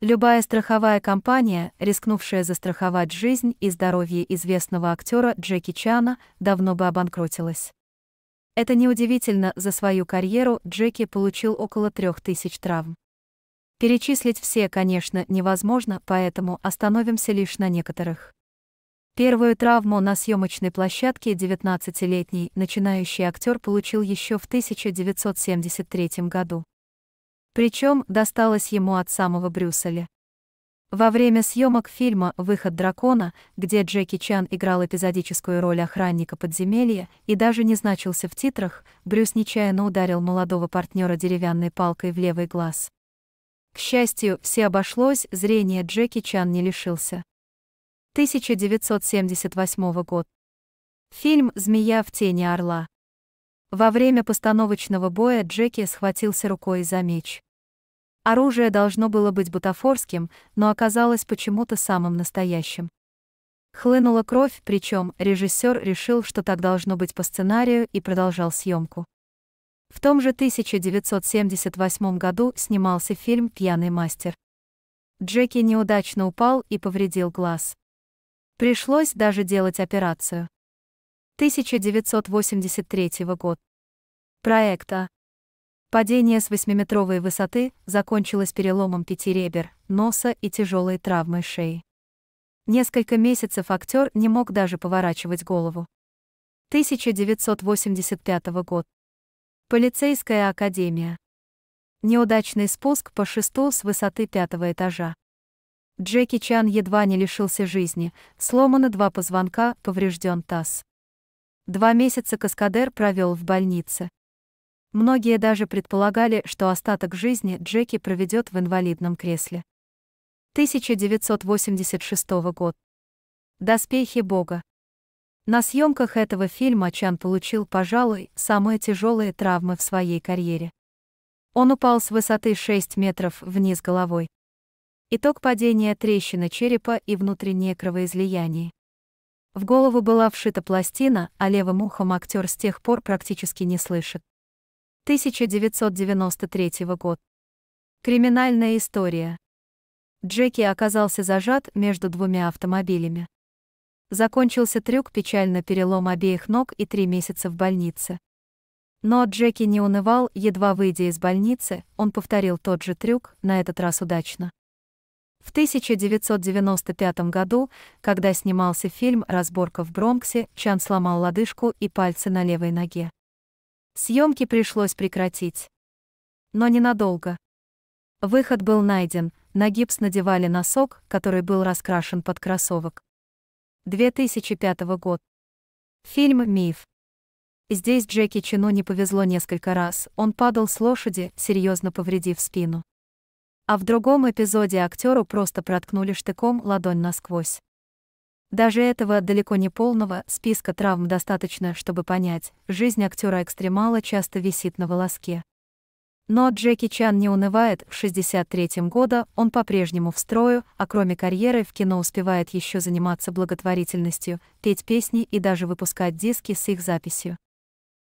Любая страховая компания, рискнувшая застраховать жизнь и здоровье известного актера Джеки Чана, давно бы обанкротилась. Это неудивительно, за свою карьеру Джеки получил около трех тысяч травм. Перечислить все, конечно, невозможно, поэтому остановимся лишь на некоторых. Первую травму на съемочной площадке 19-летний начинающий актер получил еще в 1973 году. Причем досталось ему от самого Брюсселя. Во время съемок фильма «Выход дракона», где Джеки Чан играл эпизодическую роль охранника подземелья и даже не значился в титрах, Брюс нечаянно ударил молодого партнера деревянной палкой в левый глаз. К счастью, все обошлось, зрение Джеки Чан не лишился. 1978 год. Фильм «Змея в тени орла». Во время постановочного боя Джеки схватился рукой за меч. Оружие должно было быть бутафорским, но оказалось почему-то самым настоящим. Хлынула кровь, причем режиссер решил, что так должно быть по сценарию и продолжал съемку. В том же 1978 году снимался фильм «Пьяный мастер». Джеки неудачно упал и повредил глаз. Пришлось даже делать операцию. 1983 год. Проекта. Падение с восьмиметровой высоты закончилось переломом пяти ребер, носа и тяжелой травмой шеи. Несколько месяцев актер не мог даже поворачивать голову. 1985 год. Полицейская академия. Неудачный спуск по шесту с высоты пятого этажа. Джеки Чан едва не лишился жизни, сломаны два позвонка, поврежден таз. Два месяца каскадер провел в больнице. Многие даже предполагали, что остаток жизни Джеки проведет в инвалидном кресле. 1986 год. Доспехи Бога. На съемках этого фильма Чан получил, пожалуй, самые тяжелые травмы в своей карьере. Он упал с высоты 6 метров вниз головой. Итог падения трещина черепа и внутреннее кровоизлияние. В голову была вшита пластина, а левым ухом актер с тех пор практически не слышит. 1993 год. Криминальная история. Джеки оказался зажат между двумя автомобилями. Закончился трюк печально перелом обеих ног и три месяца в больнице. Но Джеки не унывал, едва выйдя из больницы, он повторил тот же трюк, на этот раз удачно. В 1995 году, когда снимался фильм «Разборка в Бронксе», Чан сломал лодыжку и пальцы на левой ноге. Съемки пришлось прекратить. Но ненадолго. Выход был найден, на гипс надевали носок, который был раскрашен под кроссовок. 2005 год. Фильм «Миф». Здесь Джеки Чину не повезло несколько раз, он падал с лошади, серьезно повредив спину а в другом эпизоде актеру просто проткнули штыком ладонь насквозь. Даже этого далеко не полного списка травм достаточно, чтобы понять, жизнь актера-экстремала часто висит на волоске. Но Джеки Чан не унывает, в 63-м года он по-прежнему в строю, а кроме карьеры в кино успевает еще заниматься благотворительностью, петь песни и даже выпускать диски с их записью.